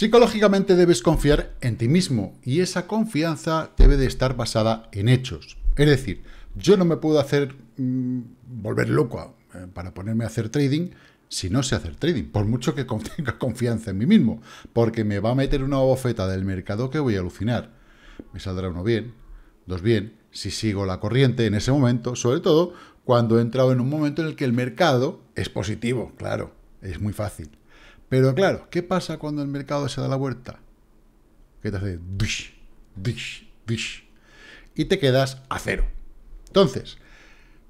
Psicológicamente debes confiar en ti mismo y esa confianza debe de estar basada en hechos. Es decir, yo no me puedo hacer mm, volver loco eh, para ponerme a hacer trading si no sé hacer trading, por mucho que tenga confianza en mí mismo, porque me va a meter una bofeta del mercado que voy a alucinar. Me saldrá uno bien, dos bien, si sigo la corriente en ese momento, sobre todo cuando he entrado en un momento en el que el mercado es positivo, claro, es muy fácil. Pero claro, ¿qué pasa cuando el mercado se da la vuelta? Que te hace dish, dish, Y te quedas a cero. Entonces,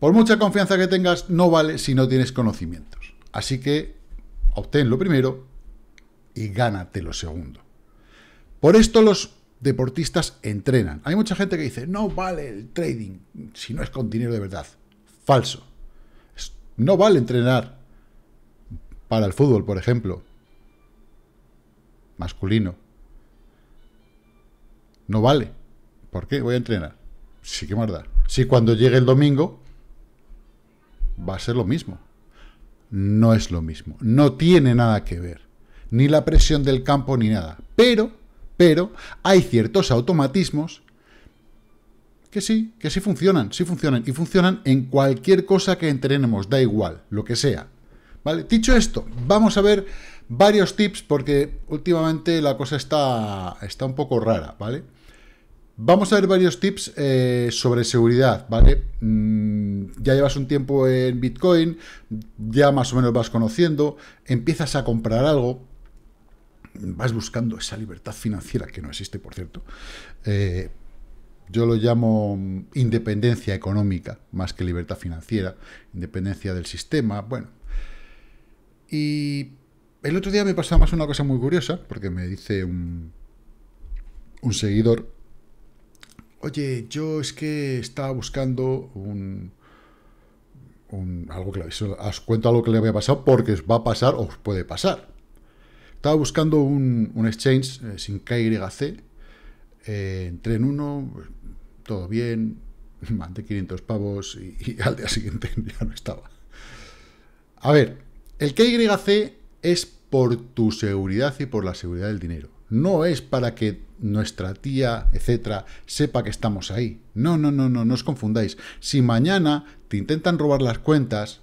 por mucha confianza que tengas, no vale si no tienes conocimientos. Así que obtén lo primero y gánate lo segundo. Por esto los deportistas entrenan. Hay mucha gente que dice, no vale el trading si no es con dinero de verdad. Falso. No vale entrenar para el fútbol, por ejemplo, masculino. No vale. ¿Por qué? Voy a entrenar. Sí que más Si cuando llegue el domingo va a ser lo mismo. No es lo mismo. No tiene nada que ver. Ni la presión del campo ni nada. Pero, pero, hay ciertos automatismos que sí, que sí funcionan, sí funcionan. Y funcionan en cualquier cosa que entrenemos, da igual, lo que sea. ¿Vale? Dicho esto, vamos a ver varios tips porque últimamente la cosa está, está un poco rara, ¿vale? Vamos a ver varios tips eh, sobre seguridad, ¿vale? Mm, ya llevas un tiempo en Bitcoin, ya más o menos vas conociendo, empiezas a comprar algo, vas buscando esa libertad financiera que no existe, por cierto. Eh, yo lo llamo independencia económica, más que libertad financiera, independencia del sistema, bueno. Y el otro día me pasó más una cosa muy curiosa, porque me dice un, seguidor, oye, yo es que estaba buscando un, algo que le, cuento algo que le había pasado porque os va a pasar o os puede pasar. Estaba buscando un, exchange eh, sin KYC, En eh, entré en uno, todo bien, mandé 500 pavos y, y al día siguiente ya no estaba. A ver, el KYC es por tu seguridad y por la seguridad del dinero. No es para que nuestra tía, etcétera, sepa que estamos ahí. No, no, no, no, no os confundáis. Si mañana te intentan robar las cuentas,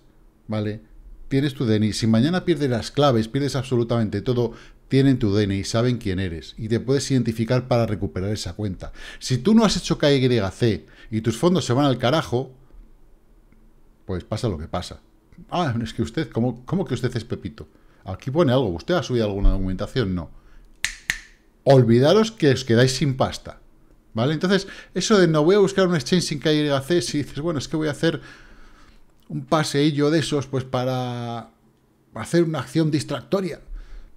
¿vale? Tienes tu DNI. Si mañana pierdes las claves, pierdes absolutamente todo, tienen tu DNI, saben quién eres y te puedes identificar para recuperar esa cuenta. Si tú no has hecho KYC y tus fondos se van al carajo, pues pasa lo que pasa. Ah, es que usted, ¿cómo, cómo que usted es Pepito? Aquí pone algo. ¿Usted ha subido alguna documentación? No. Olvidaros que os quedáis sin pasta. ¿Vale? Entonces, eso de no voy a buscar un exchange sin KYC, si dices, bueno, es que voy a hacer un paseillo de esos, pues para hacer una acción distractoria.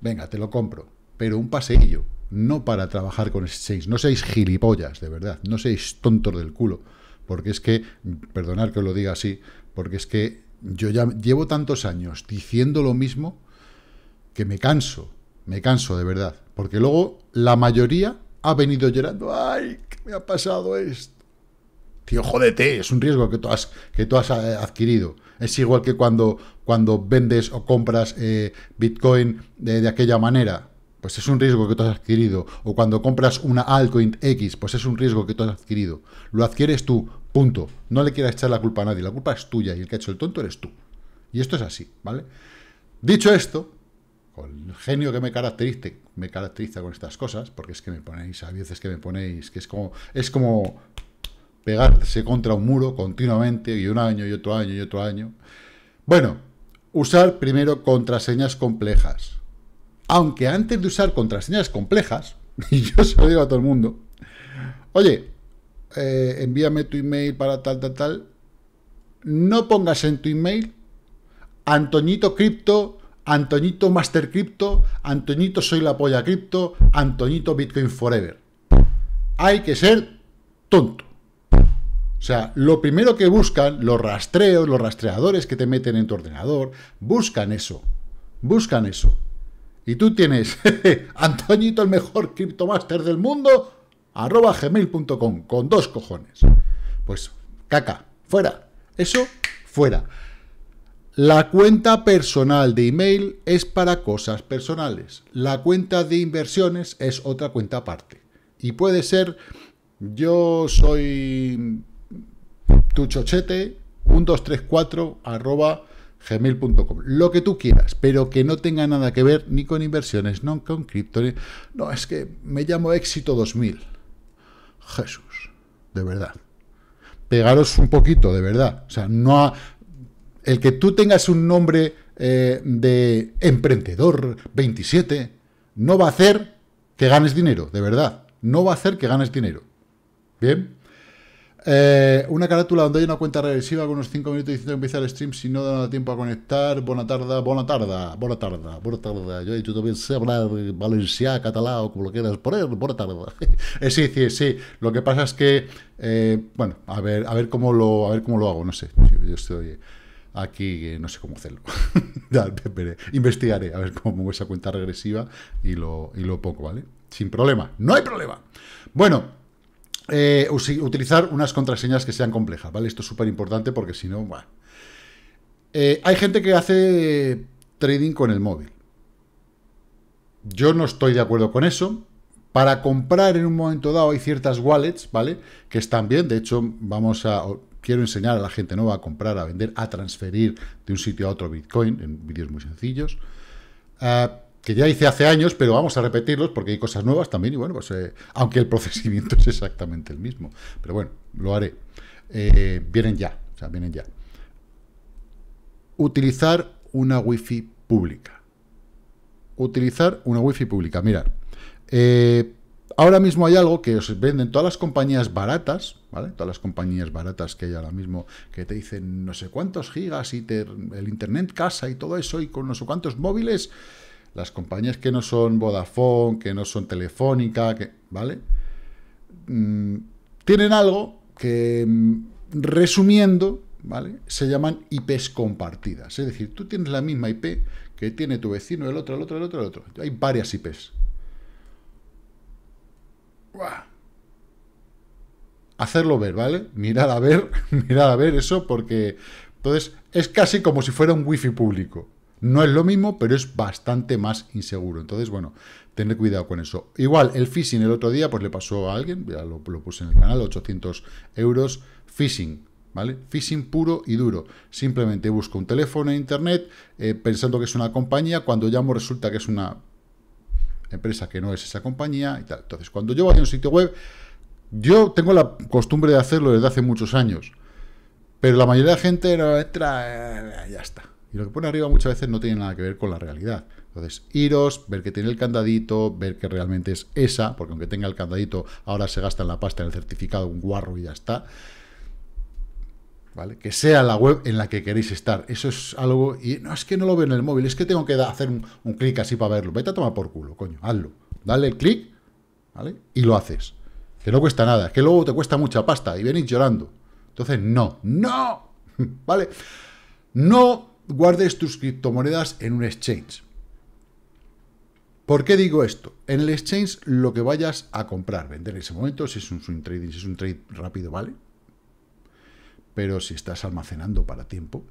Venga, te lo compro. Pero un paseillo, no para trabajar con exchange. No seáis gilipollas, de verdad. No seáis tontos del culo. Porque es que, perdonar que os lo diga así, porque es que yo ya llevo tantos años diciendo lo mismo que me canso, me canso de verdad, porque luego la mayoría ha venido llorando, ay, ¿qué me ha pasado esto? Tío, jódete, es un riesgo que tú has, que tú has eh, adquirido. Es igual que cuando, cuando vendes o compras eh, Bitcoin de, de aquella manera pues es un riesgo que tú has adquirido. O cuando compras una altcoin X, pues es un riesgo que tú has adquirido. Lo adquieres tú, punto. No le quieras echar la culpa a nadie, la culpa es tuya y el que ha hecho el tonto eres tú. Y esto es así, ¿vale? Dicho esto, con el genio que me caracteriza, me caracteriza con estas cosas, porque es que me ponéis, a veces que me ponéis, que es como, es como pegarse contra un muro continuamente, y un año, y otro año, y otro año. Bueno, usar primero contraseñas complejas. Aunque antes de usar contraseñas complejas, y yo se lo digo a todo el mundo, oye, eh, envíame tu email para tal, tal, tal, no pongas en tu email antoñito cripto Antoñito Master Crypto, Antoñito Soy la Polla Crypto, Antoñito Bitcoin Forever. Hay que ser tonto. O sea, lo primero que buscan los rastreos, los rastreadores que te meten en tu ordenador, buscan eso. Buscan eso. Y tú tienes Antoñito el mejor Master del mundo, arroba gmail.com, con dos cojones. Pues caca, fuera. Eso, fuera. La cuenta personal de email es para cosas personales. La cuenta de inversiones es otra cuenta aparte. Y puede ser, yo soy chochete 1234 arroba gmail.com, lo que tú quieras, pero que no tenga nada que ver ni con inversiones, ni con cripto. No, es que me llamo éxito 2000. Jesús, de verdad. Pegaros un poquito, de verdad. O sea, no, ha, el que tú tengas un nombre eh, de emprendedor 27 no va a hacer que ganes dinero, de verdad. No va a hacer que ganes dinero. ¿Bien? Eh, una carátula donde hay una cuenta regresiva con unos 5 minutos diciendo que empieza el stream si no da tiempo a conectar. Buena tarda, buena tarda, buena tarda, buena tarda. Yo he dicho también sé hablar valenciano, catalán o como lo quieras poner, buena tarde. Eh, sí, sí, sí. Lo que pasa es que, bueno, a ver, a ver cómo lo, a ver cómo lo hago, no sé. Yo estoy aquí, eh, no sé cómo hacerlo. investigaré, a ver cómo pongo esa cuenta regresiva y lo, lo pongo, ¿vale? Sin problema, no hay problema. Bueno, eh, utilizar unas contraseñas que sean complejas, ¿vale? Esto es súper importante porque si no, bueno. Eh, hay gente que hace trading con el móvil. Yo no estoy de acuerdo con eso. Para comprar en un momento dado hay ciertas wallets, ¿vale? Que están bien. De hecho, vamos a quiero enseñar a la gente nueva a comprar, a vender, a transferir de un sitio a otro Bitcoin, en vídeos muy sencillos, eh, que ya hice hace años, pero vamos a repetirlos porque hay cosas nuevas también, y bueno, pues eh, aunque el procedimiento es exactamente el mismo, pero bueno, lo haré. Eh, vienen ya, o sea, vienen ya. Utilizar una wifi pública. Utilizar una wifi pública, mirad. Ahora mismo hay algo que os venden todas las compañías baratas, ¿vale? Todas las compañías baratas que hay ahora mismo que te dicen no sé cuántos gigas y el internet casa y todo eso y con no sé cuántos móviles. Las compañías que no son Vodafone, que no son Telefónica, que, ¿vale? Mm, tienen algo que, mm, resumiendo, ¿vale? Se llaman IPs compartidas. Es decir, tú tienes la misma IP que tiene tu vecino, el otro, el otro, el otro, el otro. Hay varias IPs. Hacerlo ver, ¿vale? Mirad a ver, mirad a ver eso, porque... Entonces, es casi como si fuera un wifi público. No es lo mismo, pero es bastante más inseguro. Entonces, bueno, tener cuidado con eso. Igual, el phishing el otro día, pues le pasó a alguien, ya lo, lo puse en el canal, 800 euros, phishing, ¿vale? Phishing puro y duro. Simplemente busco un teléfono en internet eh, pensando que es una compañía, cuando llamo resulta que es una empresa que no es esa compañía y tal. Entonces, cuando yo voy a un sitio web, yo tengo la costumbre de hacerlo desde hace muchos años, pero la mayoría de la gente no entra, eh, ya está. Y lo que pone arriba muchas veces no tiene nada que ver con la realidad. Entonces, iros, ver que tiene el candadito, ver que realmente es esa, porque aunque tenga el candadito, ahora se gasta en la pasta, en el certificado, un guarro y ya está. ¿vale? Que sea la web en la que queréis estar. Eso es algo... Y no, es que no lo veo en el móvil, es que tengo que hacer un, clic así para verlo. Vete a tomar por culo, coño, hazlo. Dale clic, ¿vale? Y lo haces. Que no cuesta nada, que luego te cuesta mucha pasta y venís llorando. Entonces, no, no, ¿vale? No guardes tus criptomonedas en un exchange. ¿Por qué digo esto? En el exchange lo que vayas a comprar, vender en ese momento, si es un swing trading, si es un trade rápido, ¿vale? pero si estás almacenando para tiempo,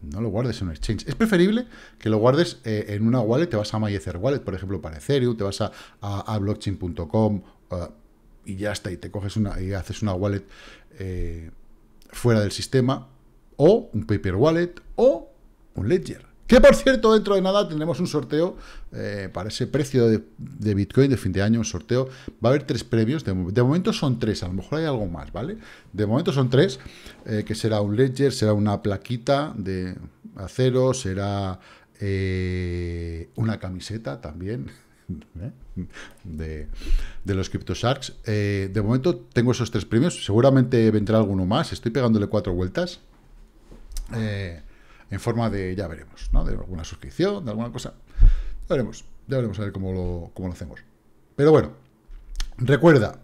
no lo guardes en un exchange. Es preferible que lo guardes eh, en una wallet, te vas a MyEtherWallet, Wallet, por ejemplo, para Ethereum, te vas a, a, blockchain.com eh, y ya está, y te coges una y haces una wallet eh, fuera del sistema, o un paper wallet, o un ledger. Que por cierto, dentro de nada tendremos un sorteo eh, para ese precio de, Bitcoin de fin de año, un sorteo. Va a haber tres premios, de, momento son tres, a lo mejor hay algo más, ¿vale? De momento son tres, eh, que será un ledger, será una plaquita de acero, será eh, una camiseta también. De, los CryptoSharks. de momento tengo esos tres premios. Seguramente vendrá alguno más. Estoy pegándole cuatro vueltas. Eh, en forma de, ya veremos, ¿no? De alguna suscripción, de alguna cosa. Ya veremos, ya veremos a ver cómo lo, hacemos. Pero bueno, recuerda,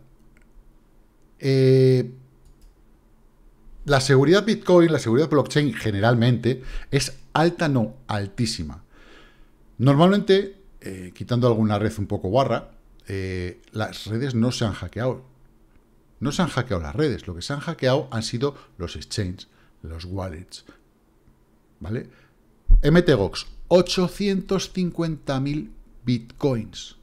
eh, la seguridad Bitcoin, la seguridad blockchain generalmente es alta, no altísima. Normalmente, eh, quitando alguna red un poco guarra, eh, las redes no se han hackeado. No se han hackeado las redes, lo que se han hackeado han sido los exchanges, los wallets, ¿vale? MTGOX, 850.000 bitcoins.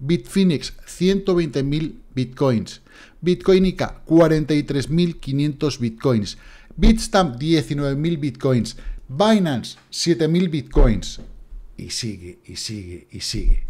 Bitfinex, 120.000 bitcoins. Bitcoinica, 43.500 bitcoins. Bitstamp, 19.000 bitcoins. Binance, 7.000 bitcoins. Y sigue, y sigue, y sigue.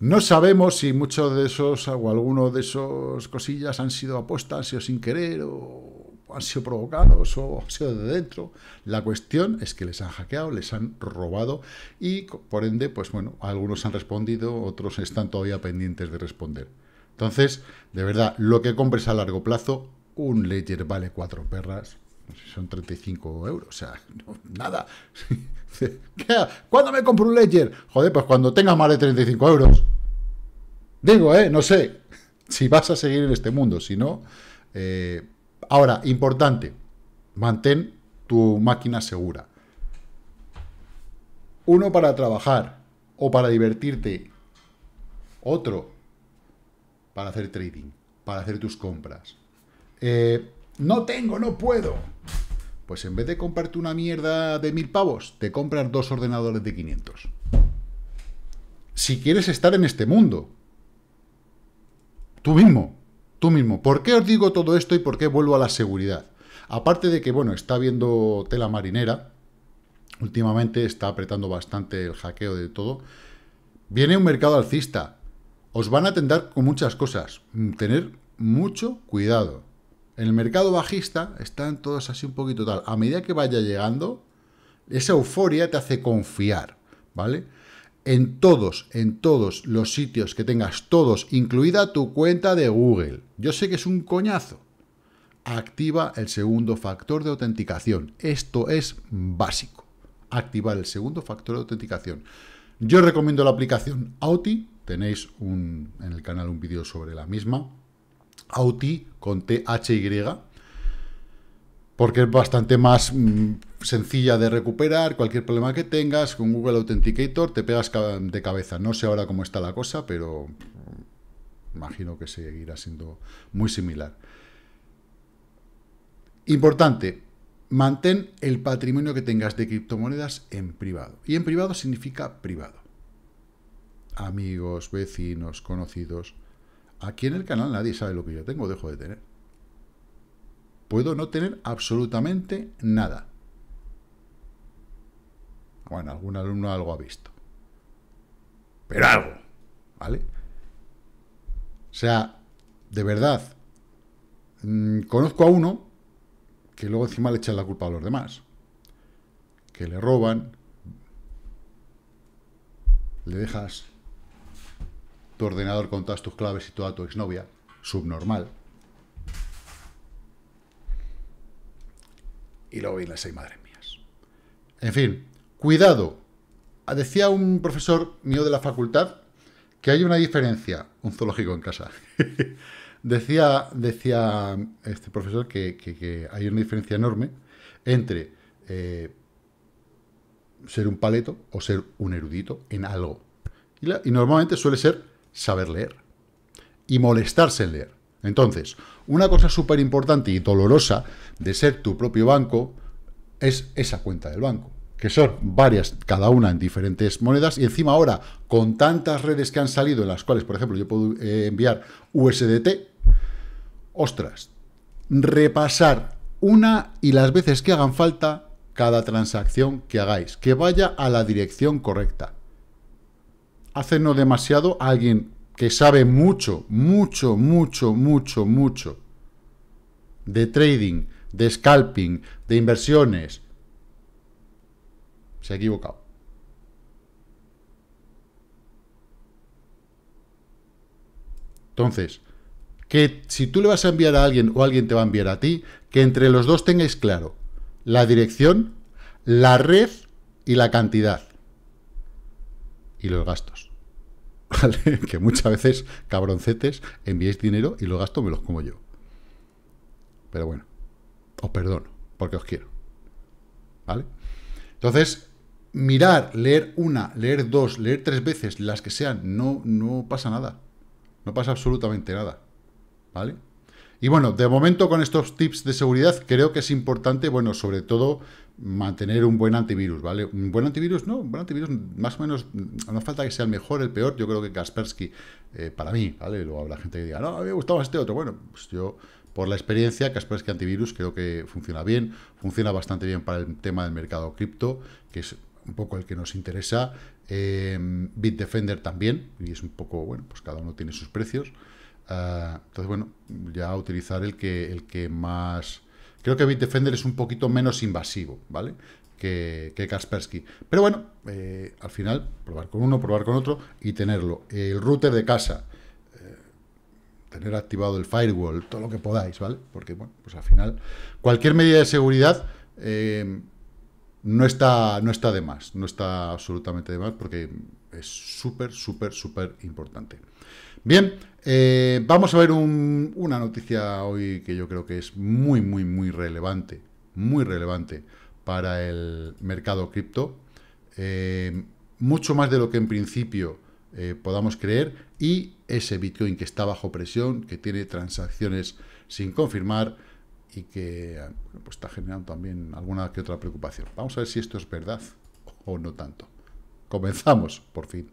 No sabemos si muchos de esos o alguno de esos cosillas han sido apuestas, o sin querer o han sido provocados o han sido de dentro. La cuestión es que les han hackeado, les han robado y por ende, pues bueno, algunos han respondido, otros están todavía pendientes de responder. Entonces, de verdad, lo que compres a largo plazo, un Ledger vale cuatro perras, son 35 euros, o sea, nada. ¿Cuándo me compro un Ledger? Joder, pues cuando tenga más de 35 euros. Digo, ¿eh? No sé. Si vas a seguir en este mundo, si no, eh, Ahora, importante, mantén tu máquina segura. Uno para trabajar o para divertirte. Otro para hacer trading, para hacer tus compras. Eh, no tengo, no puedo. Pues en vez de comprarte una mierda de mil pavos, te compras dos ordenadores de 500. Si quieres estar en este mundo, tú mismo. Tú mismo. ¿Por qué os digo todo esto y por qué vuelvo a la seguridad? Aparte de que, bueno, está viendo tela marinera. Últimamente está apretando bastante el hackeo de todo. Viene un mercado alcista. Os van a atender con muchas cosas. Mm, tener mucho cuidado. En el mercado bajista están todos así un poquito tal. A medida que vaya llegando, esa euforia te hace confiar, ¿vale? en todos, en todos los sitios que tengas, todos, incluida tu cuenta de Google. Yo sé que es un coñazo. Activa el segundo factor de autenticación. Esto es básico. Activar el segundo factor de autenticación. Yo recomiendo la aplicación Auti. Tenéis un, en el canal un vídeo sobre la misma. Auti con THY porque es bastante más mm, sencilla de recuperar. Cualquier problema que tengas con Google Authenticator te pegas de cabeza. No sé ahora cómo está la cosa, pero mm, imagino que seguirá siendo muy similar. Importante, mantén el patrimonio que tengas de criptomonedas en privado. Y en privado significa privado. Amigos, vecinos, conocidos. Aquí en el canal nadie sabe lo que yo tengo, dejo de tener puedo no tener absolutamente nada. Bueno, algún alumno algo ha visto. Pero algo, ¿vale? O sea, de verdad, mm, conozco a uno que luego encima le echan la culpa a los demás. Que le roban, le dejas tu ordenador con todas tus claves y toda tu exnovia, subnormal. y luego vienen las seis madres mías. En fin, cuidado. Ah, decía un profesor mío de la facultad que hay una diferencia, un zoológico en casa. decía, decía este profesor que, hay una diferencia enorme entre eh, ser un paleto o ser un erudito en algo. y normalmente suele ser saber leer y molestarse en leer. Entonces, una cosa súper importante y dolorosa de ser tu propio banco es esa cuenta del banco, que son varias, cada una en diferentes monedas, y encima ahora, con tantas redes que han salido, en las cuales, por ejemplo, yo puedo eh, enviar USDT, ostras, repasar una y las veces que hagan falta cada transacción que hagáis, que vaya a la dirección correcta. Hace no demasiado alguien que sabe mucho, mucho, mucho, mucho, mucho de trading, de scalping, de inversiones, se ha equivocado. Entonces, que si tú le vas a enviar a alguien o alguien te va a enviar a ti, que entre los dos tengáis claro la dirección, la red y la cantidad. Y los gastos. Que muchas veces, cabroncetes, enviéis dinero y lo gasto me los como yo. Pero bueno, os perdono, porque os quiero. ¿Vale? Entonces, mirar, leer una, leer dos, leer tres veces, las que sean, no, no pasa nada. No pasa absolutamente nada. ¿Vale? Y bueno, de momento con estos tips de seguridad creo que es importante, bueno, sobre todo mantener un buen antivirus, ¿vale? Un buen antivirus, no, un buen antivirus más o menos, no falta que sea el mejor, el peor, yo creo que Kaspersky, eh, para mí, ¿vale? Luego habrá gente que diga, no, me ha gustado este otro, bueno, pues yo, por la experiencia, Kaspersky Antivirus creo que funciona bien, funciona bastante bien para el tema del mercado cripto, que es un poco el que nos interesa, eh, Bitdefender también, y es un poco, bueno, pues cada uno tiene sus precios, ah, entonces, bueno, ya utilizar el que, el que más Creo que Bitdefender es un poquito menos invasivo, ¿vale? Que, Kaspersky. Pero bueno, eh, al final, probar con uno, probar con otro y tenerlo. El router de casa, eh, tener activado el firewall, todo lo que podáis, ¿vale? Porque, bueno, pues al final, cualquier medida de seguridad eh, no, está, no está de más, no está absolutamente de más porque es súper, súper, súper importante. Bien, eh, vamos a ver una noticia hoy que yo creo que es muy, muy, muy relevante, muy relevante para el mercado cripto, eh, mucho más de lo que en principio eh, podamos creer, y ese Bitcoin que está bajo presión, que tiene transacciones sin confirmar y que pues está generando también alguna que otra preocupación. Vamos a ver si esto es verdad o no tanto. Comenzamos, por fin.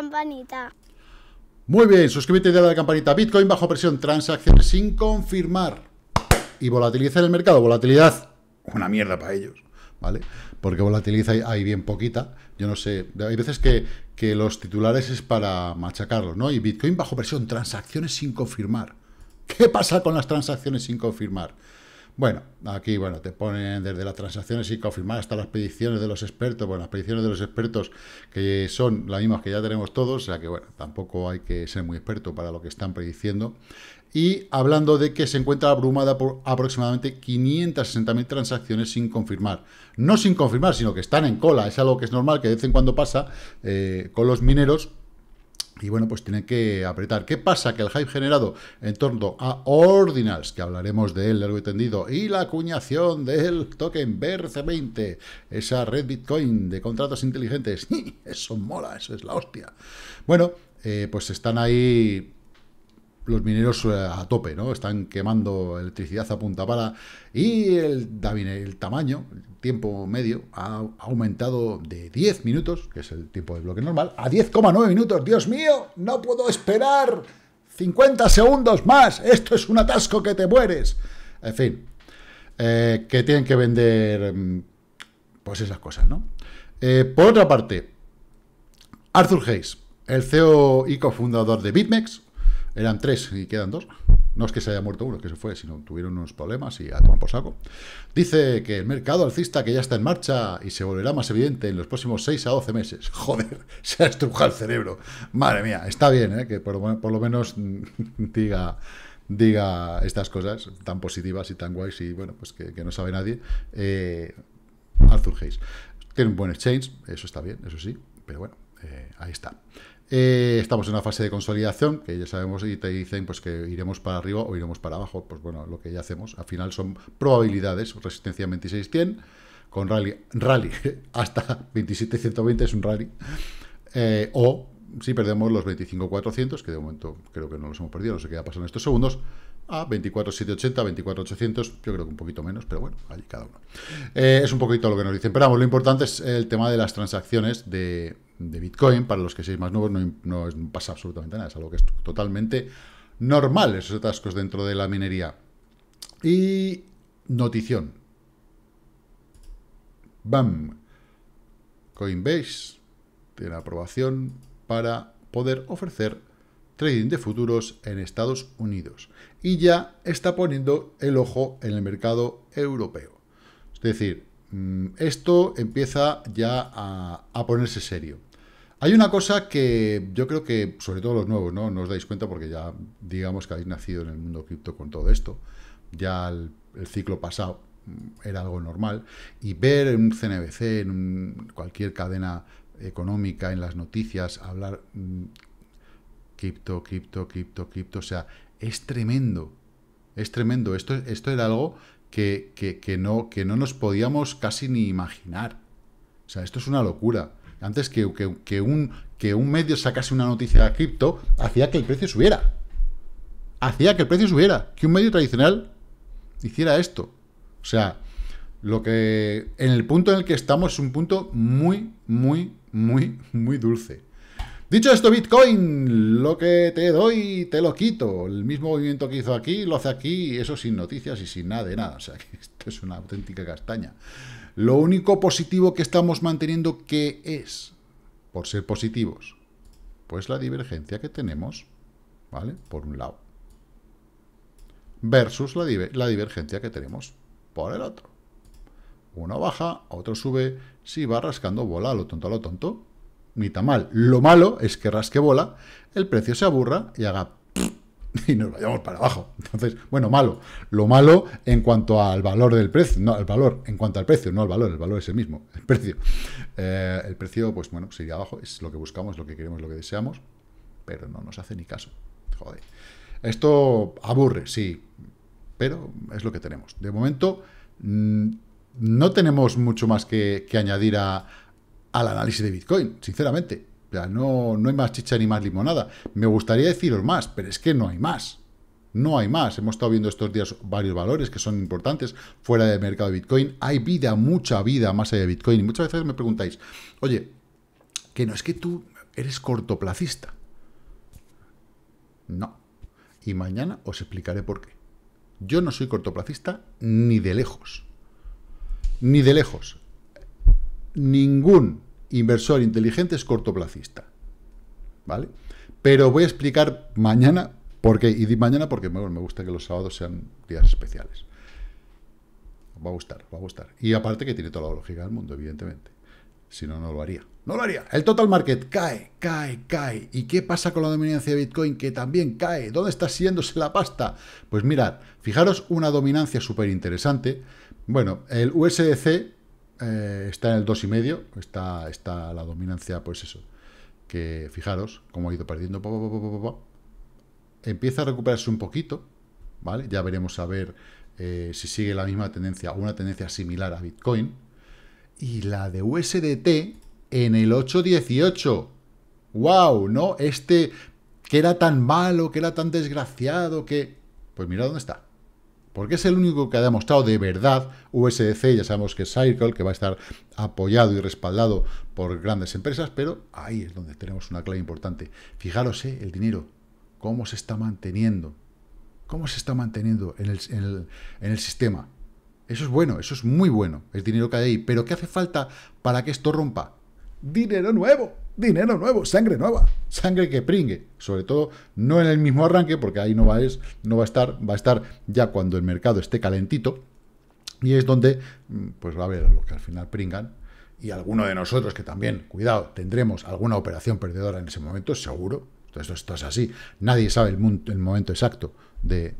campanita. Muy bien, suscríbete y a la campanita. Bitcoin bajo presión, transacciones sin confirmar. Y volatiliza el mercado. Volatilidad, una mierda para ellos. ¿Vale? Porque volatiliza hay bien poquita. Yo no sé, hay veces que, que los titulares es para machacarlos, ¿no? Y Bitcoin bajo presión, transacciones sin confirmar. ¿Qué pasa con las transacciones sin confirmar? Bueno, aquí bueno, te ponen desde las transacciones sin confirmar hasta las predicciones de los expertos. Bueno, las predicciones de los expertos que son las mismas que ya tenemos todos, o sea que bueno, tampoco hay que ser muy experto para lo que están prediciendo. Y hablando de que se encuentra abrumada por aproximadamente 560.000 transacciones sin confirmar. No sin confirmar, sino que están en cola. Es algo que es normal, que de vez en cuando pasa eh, con los mineros y bueno, pues tienen que apretar. ¿Qué pasa? Que el hype generado en torno a Ordinals, que hablaremos de él largo y tendido, y la acuñación del token BRC20, esa red Bitcoin de contratos inteligentes, eso mola, eso es la hostia. Bueno, eh, pues están ahí los mineros eh, a tope, ¿no? Están quemando electricidad a punta para. y el, tamaño, el tiempo medio, ha aumentado de 10 minutos, que es el tiempo de bloque normal, a 10,9 minutos. ¡Dios mío! ¡No puedo esperar 50 segundos más! ¡Esto es un atasco que te mueres! En fin, eh, que tienen que vender mm, pues esas cosas, ¿no? Eh, por otra parte, Arthur Hayes, el CEO y cofundador de BitMEX, eran tres y quedan dos. No es que se haya muerto uno, que se fue, sino tuvieron unos problemas y a tomar por saco. Dice que el mercado alcista que ya está en marcha y se volverá más evidente en los próximos 6 a 12 meses. Joder, se ha estrujado el cerebro. Madre mía, está bien ¿eh? que por, lo menos diga diga estas cosas tan positivas y tan guays y bueno, pues que, no sabe nadie. Eh, Arthur Hayes. Tiene un buen exchange, eso está bien, eso sí, pero bueno, eh, ahí está. Eh, estamos en una fase de consolidación, que ya sabemos, y te dicen pues, que iremos para arriba o iremos para abajo. Pues bueno, lo que ya hacemos. Al final son probabilidades, resistencia 26-100, con rally, rally hasta 27-120 es un rally. Eh, o si perdemos los 25-400, que de momento creo que no los hemos perdido, no sé qué va a en estos segundos, a 24780, 24800, yo creo que un poquito menos, pero bueno, allí cada uno. Eh, es un poquito lo que nos dicen. Pero vamos, lo importante es el tema de las transacciones de, Bitcoin. Para los que seáis más nuevos no, no, pasa absolutamente nada, es algo que es totalmente normal, esos atascos dentro de la minería. Y notición. Bam. Coinbase tiene aprobación para poder ofrecer trading de futuros en Estados Unidos y ya está poniendo el ojo en el mercado europeo. Es decir, mm, esto empieza ya a, ponerse serio. Hay una cosa que yo creo que, sobre todo los nuevos, ¿no? No os dais cuenta porque ya digamos que habéis nacido en el mundo cripto con todo esto. Ya el, ciclo pasado mm, era algo normal. Y ver en un CNBC, en cualquier cadena económica, en las noticias, hablar mm, cripto, cripto, cripto, cripto. O sea, es tremendo. Es tremendo. Esto, esto era algo que, que, que, no, que no nos podíamos casi ni imaginar. O sea, esto es una locura. Antes que, que un, que un medio sacase una noticia de cripto, hacía que el precio subiera. Hacía que el precio subiera. Que un medio tradicional hiciera esto. O sea, lo que en el punto en el que estamos es un punto muy, muy, muy, muy dulce. Dicho esto, Bitcoin, lo que te doy, te lo quito. El mismo movimiento que hizo aquí, lo hace aquí, eso sin noticias y sin nada de nada. O sea, que esto es una auténtica castaña. Lo único positivo que estamos manteniendo, ¿qué es? Por ser positivos. Pues la divergencia que tenemos, ¿vale? Por un lado. Versus la, la divergencia que tenemos por el otro. Uno baja, otro sube, si va rascando bola lo tonto a lo tonto, ni tan mal. Lo malo es que rasque bola, el precio se aburra y haga y nos vayamos para abajo. Entonces, bueno, malo. Lo malo en cuanto al valor del precio, no el valor, en cuanto al precio, no al valor, el valor es el mismo, el precio. Eh, el precio, pues bueno, sigue abajo, es lo que buscamos, lo que queremos, lo que deseamos, pero no nos hace ni caso. Joder. Esto aburre, sí, pero es lo que tenemos. De momento, mm, no tenemos mucho más que añadir a, al análisis de Bitcoin, sinceramente. no, no hay más chicha ni más limonada. Me gustaría deciros más, pero es que no hay más. No hay más. Hemos estado viendo estos días varios valores que son importantes fuera del mercado de Bitcoin. Hay vida, mucha vida más allá de Bitcoin. Y muchas veces me preguntáis, oye, que no es que tú eres cortoplacista. No. Y mañana os explicaré por qué. Yo no soy cortoplacista ni de lejos. Ni de lejos. Ningún inversor inteligente es cortoplacista. ¿Vale? Pero voy a explicar mañana por qué. Y mañana porque me gusta que los sábados sean días especiales. Va a gustar, va a gustar. Y aparte que tiene toda la lógica del mundo, evidentemente. Si no, no lo haría. No lo haría. El total market cae, cae, cae. ¿Y qué pasa con la dominancia de Bitcoin? Que también cae. ¿Dónde está siéndose la pasta? Pues mirad, fijaros una dominancia súper interesante. Bueno, el USDC eh, está en el 2,5, está, está la dominancia, pues eso, que fijaros cómo ha ido perdiendo, empieza a recuperarse un poquito, ¿vale? Ya veremos a ver eh, si sigue la misma tendencia o una tendencia similar a Bitcoin, y la de USDT en el 8,18, wow, ¿no? Este que era tan malo, que era tan desgraciado, que... Pues mira dónde está porque es el único que ha demostrado de verdad USDC, ya sabemos que es Circle, que va a estar apoyado y respaldado por grandes empresas, pero ahí es donde tenemos una clave importante. Fijaros, ¿eh? el dinero, cómo se está manteniendo, cómo se está manteniendo en el, sistema. Eso es bueno, eso es muy bueno, el dinero que hay ahí, pero ¿qué hace falta para que esto rompa? dinero nuevo, dinero nuevo, sangre nueva, sangre que pringue. Sobre todo, no en el mismo arranque, porque ahí no va, a es, no va a estar, va a estar ya cuando el mercado esté calentito. Y es donde, mm, pues va a haber los que al final pringan. Y alguno de nosotros que también, cuidado, tendremos alguna operación perdedora en ese momento, seguro. Esto, esto es así. Nadie sabe el, momento exacto de,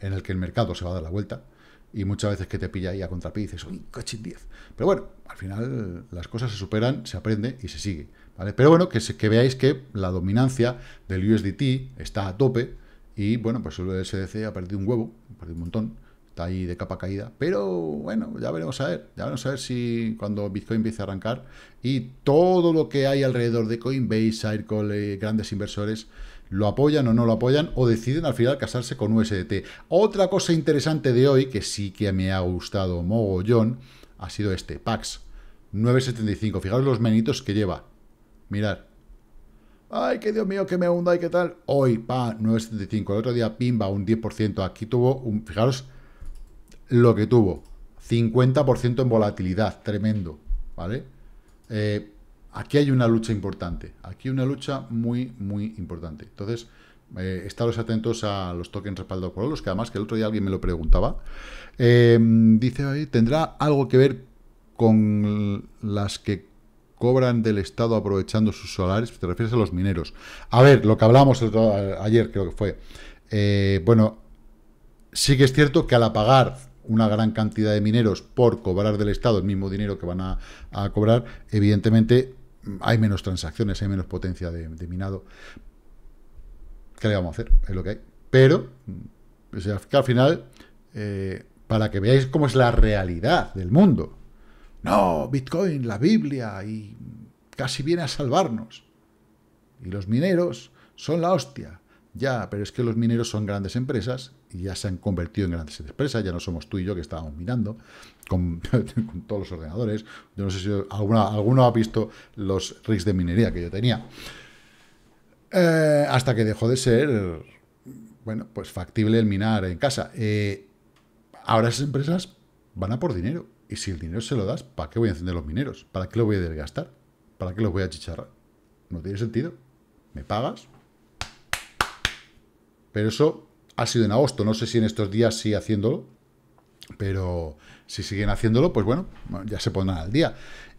en el que el mercado se va a dar la vuelta y muchas veces que te pilla ahí a contrapié y dices, uy, cochin 10. Pero bueno, al final las cosas se superan, se aprende y se sigue. ¿vale? Pero bueno, que, que veáis que la dominancia del USDT está a tope y bueno, pues el USDC ha perdido un huevo, ha perdido un montón, está ahí de capa caída. Pero bueno, ya veremos a ver, ya veremos a ver si cuando Bitcoin empiece a arrancar y todo lo que hay alrededor de Coinbase, Circle, grandes inversores, lo apoyan o no lo apoyan o deciden al final casarse con USDT. Otra cosa interesante de hoy, que sí que me ha gustado mogollón, ha sido este, PAX 975. Fijaros los menitos que lleva. Mirad. Ay, qué Dios mío, qué me hunda y qué tal. Hoy, pa, 975. El otro día, pimba, un 10%. Aquí tuvo, un, fijaros lo que tuvo. 50% en volatilidad, tremendo, ¿vale? Eh, aquí hay una lucha importante. Aquí una lucha muy, muy importante. Entonces, eh, estaros atentos a los tokens respaldados por los que además que el otro día alguien me lo preguntaba. Em, dice ahí, ¿tendrá algo que ver con las que cobran del Estado aprovechando sus solares? Te refieres a los mineros. A ver, lo que hablábamos eh, ayer, creo que fue. Eh, bueno, sí que es cierto que al apagar una gran cantidad de mineros por cobrar del Estado el mismo dinero que van a cobrar, evidentemente hay menos transacciones, hay menos potencia de, minado. ¿Qué le vamos a hacer? Es lo que hay. Pero, al final, eh, para que veáis cómo es la realidad del mundo. No, Bitcoin, la Biblia, y casi viene a salvarnos. Y los mineros son la hostia. Ya, pero es que los mineros son grandes empresas y ya se han convertido en grandes empresas, ya no somos tú y yo que estábamos minando con, todos los ordenadores. Yo no sé si alguno ha visto los rigs de minería que yo tenía. Eh, hasta que dejó de ser, bueno, pues factible el minar en casa. Eh, ahora esas empresas van a por dinero. Y si el dinero se lo das, ¿para qué voy a encender los mineros? ¿Para qué lo voy a desgastar? ¿Para qué los voy a chicharrar? No tiene sentido. Me pagas, pero eso ha sido en agosto. No sé si en estos días sigue haciéndolo. Pero si siguen haciéndolo, pues bueno, ya se pondrán al día.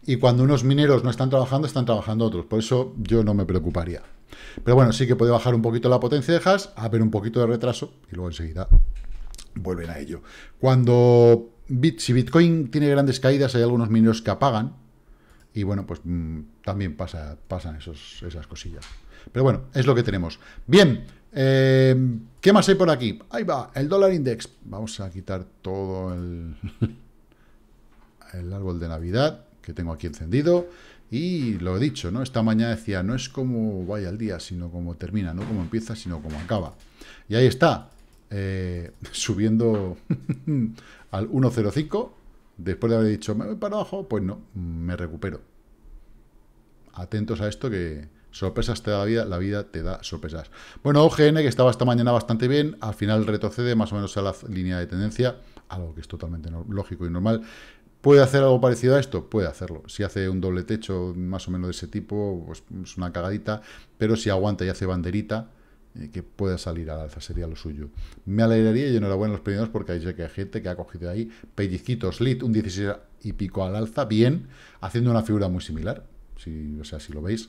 Y cuando unos mineros no están trabajando, están trabajando otros. Por eso yo no me preocuparía. Pero bueno, sí que puede bajar un poquito la potencia de hash, haber un poquito de retraso y luego enseguida vuelven a ello. Cuando si Bitcoin tiene grandes caídas, hay algunos mineros que apagan. Y bueno, pues mm, también pasa, pasan esas cosillas. Pero bueno, es lo que tenemos. Bien, Em, ¿Qué más hay por aquí? Ahí va, el dólar index. Vamos a quitar todo el, el árbol de Navidad que tengo aquí encendido. Y lo he dicho, ¿no? Esta mañana decía, no es como vaya el día, sino como termina, no como empieza, sino como acaba. Y ahí está, eh, subiendo al 1.05, después de haber dicho, me voy para abajo, pues no, me recupero. Atentos a esto que, Sorpresas te da la vida, la vida te da sorpresas. Bueno, OGN, que estaba esta mañana bastante bien, al final retrocede más o menos a la línea de tendencia, algo que es totalmente lógico y normal. ¿Puede hacer algo parecido a esto? Puede hacerlo. Si hace un doble techo más o menos de ese tipo, pues es una cagadita, pero si aguanta y hace banderita, eh, que pueda salir al alza, sería lo suyo. Me alegraría y enhorabuena a los primeros porque hay, que hay gente que ha cogido ahí pellizquitos, lit, un 16 y pico al alza, bien, haciendo una figura muy similar, si, o sea, si lo veis,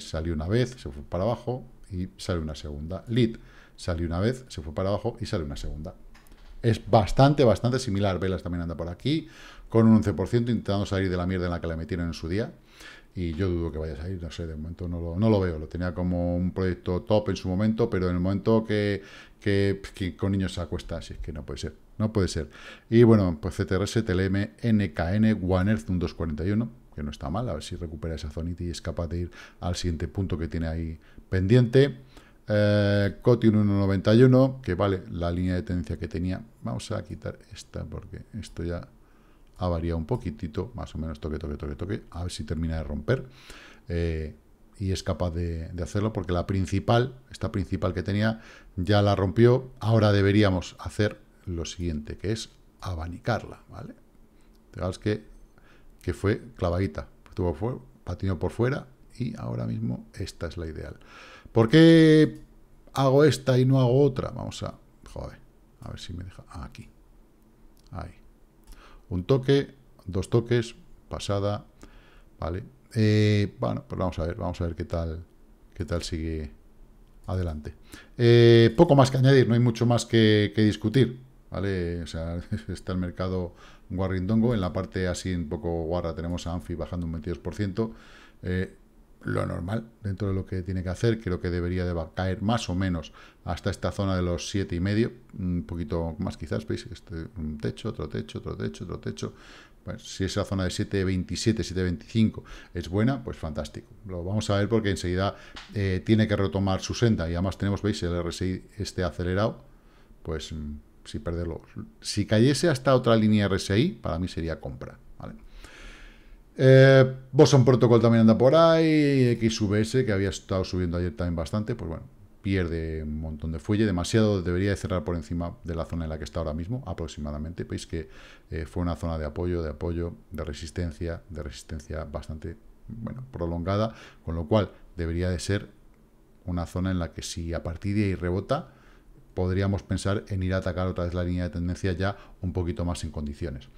Salió una vez, se fue para abajo y sale una segunda. Lead salió una vez, se fue para abajo y sale una segunda. Es bastante, bastante similar. Velas también anda por aquí, con un 11%, intentando salir de la mierda en la que la metieron en su día. Y yo dudo que vaya a salir, no sé, de momento no lo, no lo veo. Lo tenía como un proyecto top en su momento, pero en el momento que, con niños se acuesta, así es que no puede ser, no puede ser. Y bueno, pues CTRS, TLM, NKN, One Earth, un 241 que no está mal, a ver si recupera esa zonita y es capaz de ir al siguiente punto que tiene ahí pendiente. Eh, un 1.91, que vale la línea de tendencia que tenía. Vamos a quitar esta porque esto ya ha variado un poquitito, más o menos toque, toque, toque, toque, a ver si termina de romper. Eh, y es capaz de, hacerlo porque la principal, esta principal que tenía, ya la rompió. Ahora deberíamos hacer lo siguiente, que es abanicarla, ¿vale? Fijaos que que fue clavadita. Estuvo patinó por fuera y ahora mismo esta es la ideal. ¿Por qué hago esta y no hago otra? Vamos a... Joder, a ver si me deja... Aquí. Ahí. Un toque, dos toques, pasada, ¿vale? Eh, bueno, pues vamos a ver, vamos a ver qué tal, qué tal sigue adelante. Eh, poco más que añadir, no hay mucho más que, que discutir, ¿vale? O sea, está el mercado dongo, En la parte así un poco guarra tenemos a Anfi bajando un 22%. Eh, lo normal dentro de lo que tiene que hacer. Creo que debería de caer más o menos hasta esta zona de los 7,5. Un poquito más quizás, veis, este, un techo, otro techo, otro techo, otro techo. si esa zona de 7,27, 7,25 es buena, pues fantástico. Lo vamos a ver porque enseguida eh, tiene que retomar su senda. Y además tenemos, veis, el RSI este acelerado. Pues mm, si perderlo. Si cayese hasta otra línea RSI, para mí sería compra. ¿vale? Eh, Boson Protocol también anda por ahí, XVS, que había estado subiendo ayer también bastante, pues bueno, pierde un montón de fuelle, demasiado debería de cerrar por encima de la zona en la que está ahora mismo, aproximadamente, veis que eh, fue una zona de apoyo, de apoyo, de resistencia, de resistencia bastante bueno, prolongada, con lo cual debería de ser una zona en la que si a partir de ahí rebota, podríamos pensar en ir a atacar otra vez la línea de tendencia ya un poquito más en condiciones.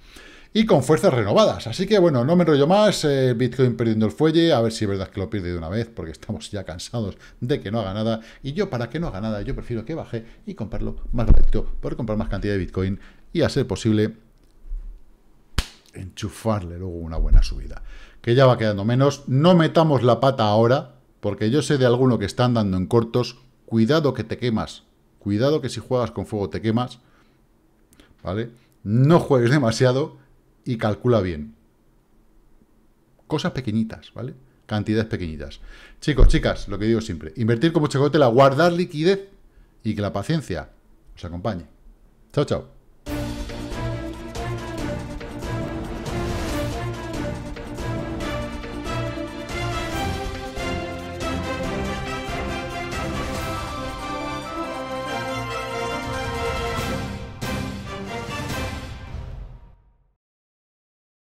Y con fuerzas renovadas. Así que bueno, no me enrollo más. Eh, Bitcoin perdiendo el fuelle. A ver si es verdad que lo pierde de una vez, porque estamos ya cansados de que no haga nada. Y yo, para que no haga nada, yo prefiero que baje y comprarlo más rápido por comprar más cantidad de Bitcoin y a ser posible enchufarle luego una buena subida. Que ya va quedando menos. No metamos la pata ahora, porque yo sé de alguno que están dando en cortos. Cuidado que te quemas Cuidado que si juegas con fuego te quemas, ¿vale? No juegues demasiado y calcula bien. Cosas pequeñitas, ¿vale? Cantidades pequeñitas. Chicos, chicas, lo que digo siempre, invertir como la guardar liquidez y que la paciencia os acompañe. Chao, chao.